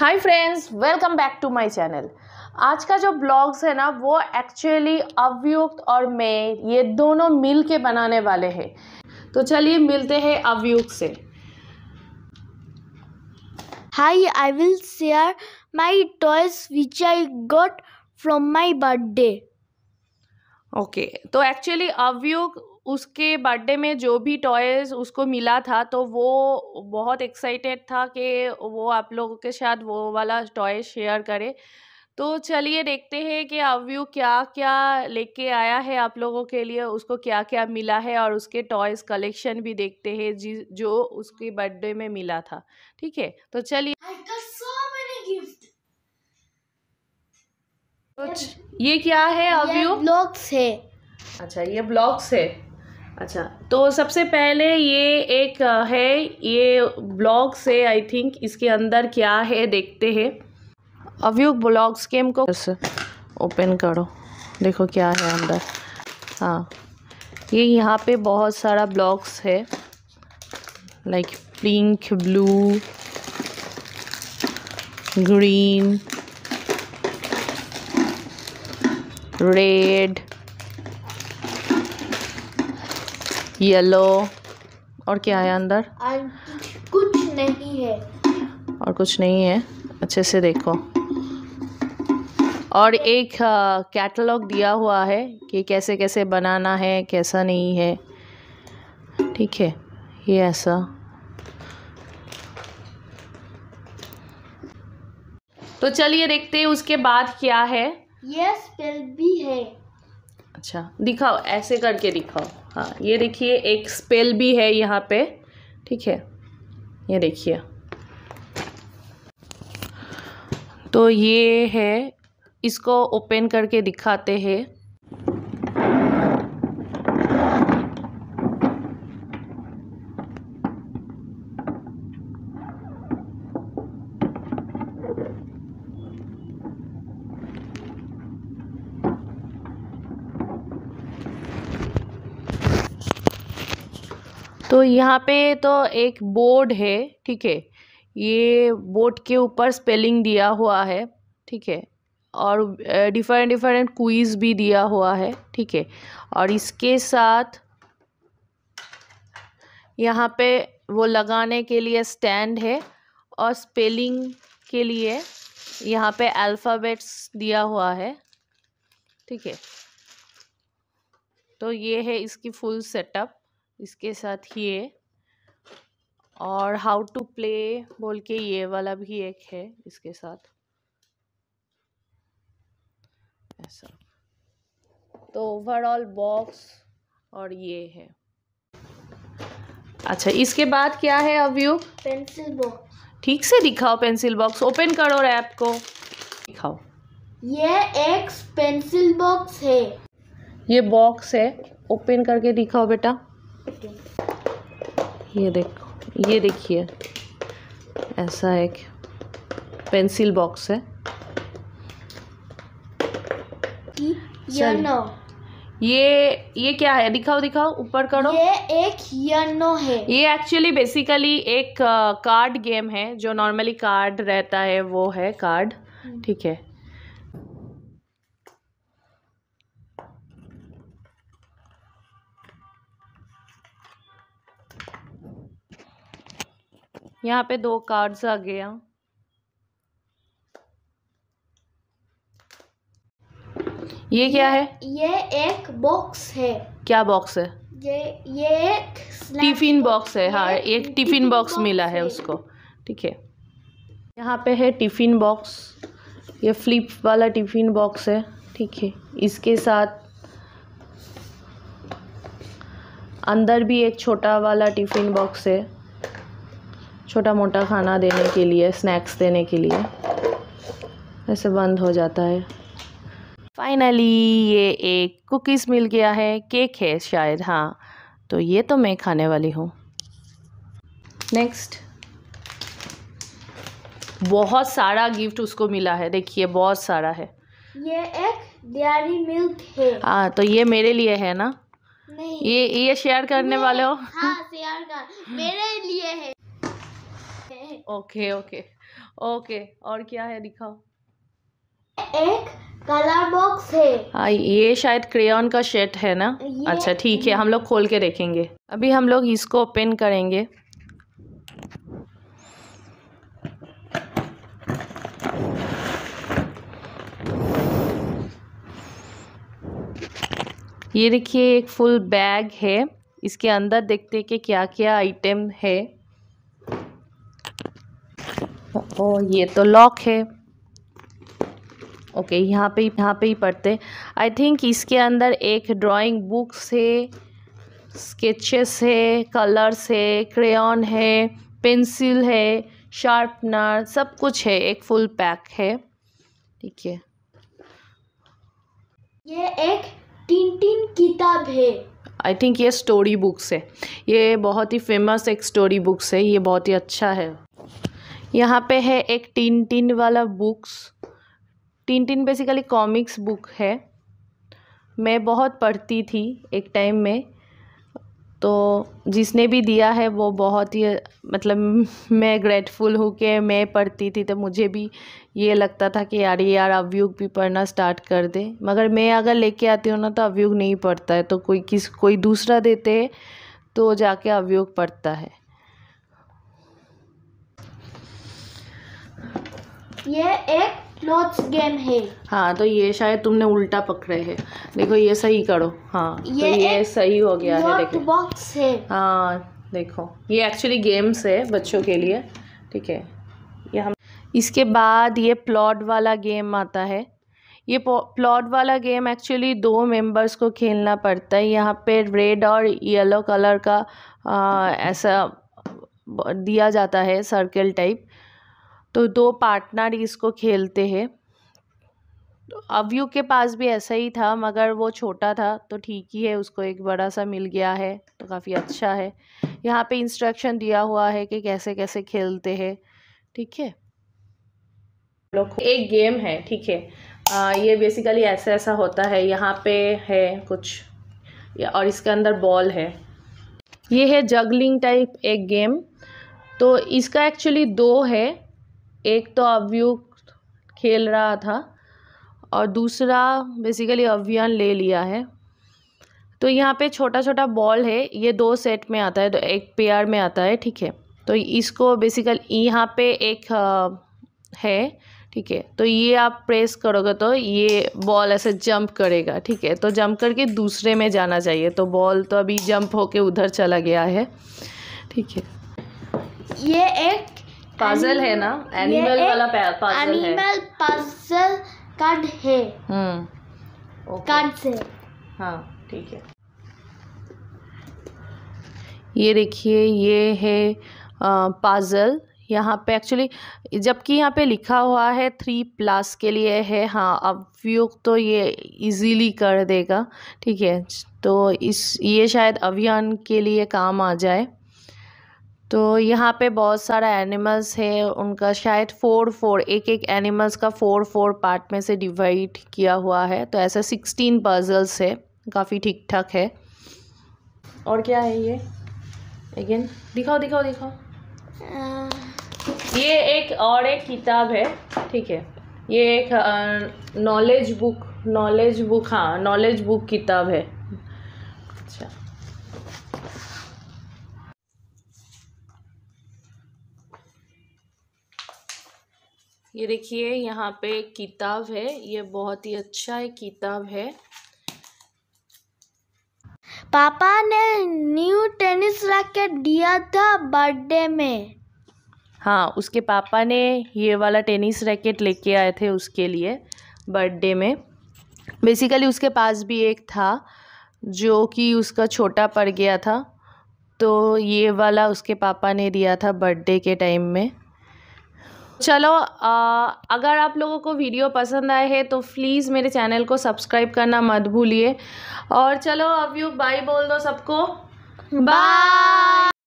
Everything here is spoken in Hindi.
Hi friends welcome back to my channel आज का जो ब्लॉग्स है ना वो एक्चुअली अवयुक्त और मैं ये दोनों मिल के बनाने वाले हैं तो चलिए मिलते हैं अवयुक्त से hi I will share my toys which I got from my birthday okay तो एक्चुअली अवयुक्त उसके बर्थडे में जो भी टॉयज़ उसको मिला था तो वो बहुत एक्साइटेड था कि वो आप लोगों के साथ वो वाला टॉय शेयर करे तो चलिए देखते हैं कि अव्यू क्या क्या लेके आया है आप लोगों के लिए उसको क्या क्या मिला है और उसके टॉयज़ कलेक्शन भी देखते हैं जी जो उसके बर्थडे में मिला था ठीक है तो चलिए तो ये क्या है अव्यू ब्लॉक्स है अच्छा ये ब्लॉक्स है अच्छा तो सबसे पहले ये एक है ये ब्लॉग्स है आई थिंक इसके अंदर क्या है देखते हैं अवयुग ब्लॉग स्केम को ओपन करो देखो क्या है अंदर हाँ ये यहाँ पे बहुत सारा ब्लॉक्स है like pink blue green red yellow और क्या है अंदर कुछ नहीं है और कुछ नहीं है अच्छे से देखो और एक कैटलॉग दिया हुआ है कि कैसे कैसे बनाना है कैसा नहीं है ठीक है ये ऐसा तो चलिए देखते हैं उसके बाद क्या है यस yes, भी है अच्छा दिखाओ ऐसे करके दिखाओ हाँ ये देखिए एक स्पेल भी है यहाँ पे ठीक है ये देखिए तो ये है इसको ओपन करके दिखाते हैं तो यहाँ पे तो एक बोर्ड है ठीक है ये बोर्ड के ऊपर स्पेलिंग दिया हुआ है ठीक है और डिफरेंट डिफरेंट क्विज भी दिया हुआ है ठीक है और इसके साथ यहाँ पे वो लगाने के लिए स्टैंड है और स्पेलिंग के लिए यहाँ पे अल्फ़ाबेट्स दिया हुआ है ठीक है तो ये है इसकी फुल सेटअप इसके साथ ये और हाउ टू प्ले बोल के ये वाला भी एक है इसके साथ ऐसा तो ओवरऑल बॉक्स और ये है अच्छा इसके बाद क्या है अव्यू पेंसिल बॉक्स ठीक से दिखाओ पेंसिल बॉक्स ओपन करो रैप को दिखाओ ये एक पेंसिल बॉक्स है ये बॉक्स है ओपन करके दिखाओ बेटा ये देखो ये देखिए ऐसा एक पेंसिल बॉक्स है यनो ये ये क्या है दिखाओ दिखाओ ऊपर करो ये एक यनो है ये एक्चुअली बेसिकली एक कार्ड uh, गेम है जो नॉर्मली कार्ड रहता है वो है कार्ड हम्म। ठीक है यहाँ पे दो कार्ड्स आ गया ये क्या है ये एक बॉक्स है क्या बॉक्स है ये ये एक टिफिन बॉक्स है हाँ एक टिफिन बॉक्स मिला है उसको ठीक है यहाँ पे है टिफिन बॉक्स ये फ्लिप वाला टिफिन बॉक्स है ठीक है इसके साथ अंदर भी एक छोटा वाला टिफिन बॉक्स है छोटा मोटा खाना देने के लिए स्नैक्स देने के लिए ऐसे बंद हो जाता है फाइनली ये एक कुकीज़ मिल गया है केक है शायद हाँ तो ये तो मैं खाने वाली हूँ नेक्स्ट बहुत सारा गिफ्ट उसको मिला है देखिए बहुत सारा है ये एक डेयरी मिल्क है हाँ तो ये मेरे लिए है ना नहीं ये ये शेयर करने वाले हो हाँ शेयर कर मेरे लिए है ओके ओके ओके और क्या है दिखाओ एक कलर बॉक्स है हाँ ये शायद क्रेयन का शेट है ना अच्छा ठीक है हम लोग खोल के देखेंगे अभी हम लोग इसको ओपन करेंगे ये देखिए एक फुल बैग है इसके अंदर देखते हैं कि क्या क्या आइटम है ओ ये तो लॉक है ओके यहाँ पे यहाँ पे ही पढ़ते आई थिंक इसके अंदर एक ड्राइंग बुक्स है स्केचेस है कलर्स है क्रेन है पेंसिल है शार्पनर सब कुछ है एक फुल पैक है ठीक है ये एक टिन टिन किताब है आई थिंक ये स्टोरी बुक्स है ये बहुत ही फेमस एक स्टोरी बुक्स है ये बहुत ही अच्छा है यहाँ पे है एक टिन टिन वाला books Tintin basically comics book है मैं बहुत पढ़ती थी एक टाइम में तो जिसने भी दिया है वो बहुत ही मतलब मैं ग्रेटफुल हूँ कि मैं पढ़ती थी तो मुझे भी ये लगता था कि यार ये यार अवयुग भी पढ़ना स्टार्ट कर दे मगर मैं अगर लेके आती हूँ ना तो अवयुग नहीं पढ़ता है तो कोई किस कोई दूसरा देते है तो जाके अवयुग पढ़ता है ये एक क्लोथ गेम है हाँ तो ये शायद तुमने उल्टा पकड़े है देखो ये सही करो हाँ ये, तो ये सही हो गया है देखो बॉक्स है हाँ देखो ये एक्चुअली गेम्स है बच्चों के लिए ठीक है ये हम इसके बाद ये प्लॉट वाला गेम आता है ये प्लॉट वाला गेम एक्चुअली दो मेंबर्स को खेलना पड़ता है यहाँ पे रेड और येलो कलर का आ, ऐसा दिया जाता है सर्कल टाइप तो दो पार्टनर इसको खेलते हैं तो अव्यू के पास भी ऐसा ही था मगर वो छोटा था तो ठीक ही है उसको एक बड़ा सा मिल गया है तो काफ़ी अच्छा है यहाँ पे इंस्ट्रक्शन दिया हुआ है कि कैसे कैसे खेलते हैं ठीक है लोग एक गेम है ठीक है ये बेसिकली ऐसा ऐसा होता है यहाँ पे है कुछ और इसके अंदर बॉल है ये है जगलिंग टाइप एक गेम तो इसका एक्चुअली दो है एक तो अभियुक्त खेल रहा था और दूसरा बेसिकली अभियान ले लिया है तो यहाँ पे छोटा छोटा बॉल है ये दो सेट में आता है तो एक पेयर में आता है ठीक है तो इसको बेसिकल यहाँ पे एक है ठीक है तो ये आप प्रेस करोगे तो ये बॉल ऐसे जंप करेगा ठीक है तो जंप करके दूसरे में जाना चाहिए तो बॉल तो अभी जंप होके उधर चला गया है ठीक है ये एक पाजल है ना एनिमल वाला पाजल है एनिमल पाजल कार्ड है हम्म कार्ड से हाँ ठीक है ये देखिए ये है आ, पाजल यहाँ पे एक्चुअली जबकि यहाँ पे लिखा हुआ है थ्री प्लस के लिए है हाँ अब अभियुक्त तो ये इजीली कर देगा ठीक है तो इस ये शायद अभियान के लिए काम आ जाए तो यहाँ पे बहुत सारा एनिमल्स है उनका शायद फोर फोर एक एक एनिमल्स का फोर फोर पार्ट में से डिवाइड किया हुआ है तो ऐसा सिक्सटीन पर्जल्स है काफ़ी ठीक ठाक है और क्या है ये अगेन दिखाओ दिखाओ दिखाओ ये एक और एक किताब है ठीक है ये एक नॉलेज बुक नॉलेज बुक हाँ नॉलेज बुक किताब है अच्छा ये देखिए यहाँ पे किताब है ये बहुत ही अच्छा एक किताब है पापा ने न्यू टेनिस रैकेट दिया था बर्थडे में हाँ उसके पापा ने ये वाला टेनिस रैकेट लेके आए थे उसके लिए बर्थडे में बेसिकली उसके पास भी एक था जो कि उसका छोटा पड़ गया था तो ये वाला उसके पापा ने दिया था बर्थडे के टाइम में चलो आ, अगर आप लोगों को वीडियो पसंद आए है तो प्लीज़ मेरे चैनल को सब्सक्राइब करना मत भूलिए और चलो अब यू बाय बोल दो सबको बाय